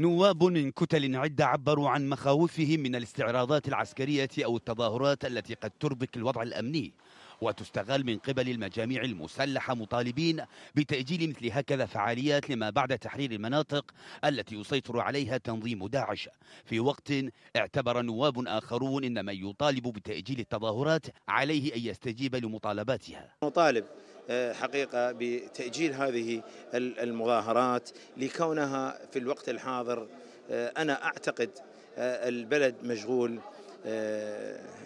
نواب من كتل عدة عبروا عن مخاوفهم من الاستعراضات العسكرية أو التظاهرات التي قد تربك الوضع الأمني وتستغل من قبل المجاميع المسلحة مطالبين بتأجيل مثل هكذا فعاليات لما بعد تحرير المناطق التي يسيطر عليها تنظيم داعش في وقت اعتبر نواب آخرون إن من يطالب بتأجيل التظاهرات عليه أن يستجيب لمطالباتها مطالب آه، حقيقة بتأجيل هذه المظاهرات لكونها في الوقت الحاضر آه، أنا أعتقد آه، البلد مشغول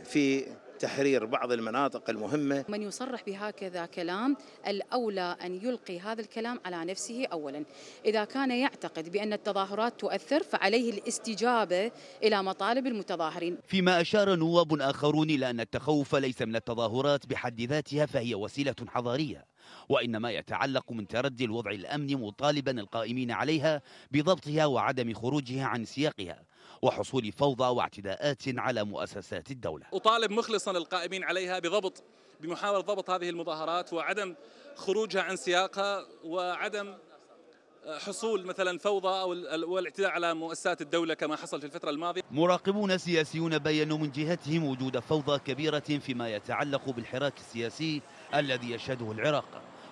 في تحرير بعض المناطق المهمة من يصرح بهكذا كلام الأولى أن يلقي هذا الكلام على نفسه أولا إذا كان يعتقد بأن التظاهرات تؤثر فعليه الاستجابة إلى مطالب المتظاهرين فيما أشار نواب آخرون إلى أن التخوف ليس من التظاهرات بحد ذاتها فهي وسيلة حضارية وإنما يتعلق من تردي الوضع الأمني مطالبا القائمين عليها بضبطها وعدم خروجها عن سياقها وحصول فوضى واعتداءات على مؤسسات الدولة أطالب مخلصا القائمين عليها بضبط بمحاولة ضبط هذه المظاهرات وعدم خروجها عن سياقها وعدم آه، حصول مثلا فوضى او الاعتداء على مؤسسات الدوله كما حصل في الفتره الماضيه. مراقبون سياسيون بينوا من جهتهم وجود فوضى كبيره فيما يتعلق بالحراك السياسي الذي يشهده العراق.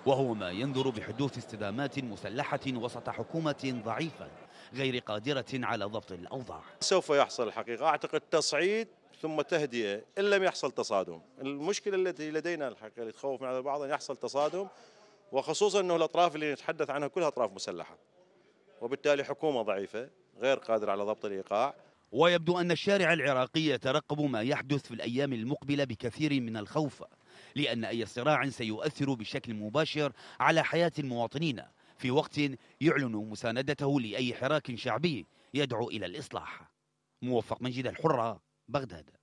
وهو ما ينذر بحدوث استدامات مسلحة وسط حكومة ضعيفة غير قادرة على ضبط الأوضاع سوف يحصل الحقيقة أعتقد تصعيد ثم تهدئة إن لم يحصل تصادم المشكلة التي لدينا الحقيقة اللي تخوف من البعض أن يحصل تصادم وخصوصا أنه الأطراف اللي نتحدث عنها كلها أطراف مسلحة وبالتالي حكومة ضعيفة غير قادرة على ضبط الإيقاع ويبدو أن الشارع العراقي يترقب ما يحدث في الأيام المقبلة بكثير من الخوف لأن أي صراع سيؤثر بشكل مباشر على حياة المواطنين في وقت يعلن مساندته لأي حراك شعبي يدعو إلى الإصلاح موفق منجد الحرة بغداد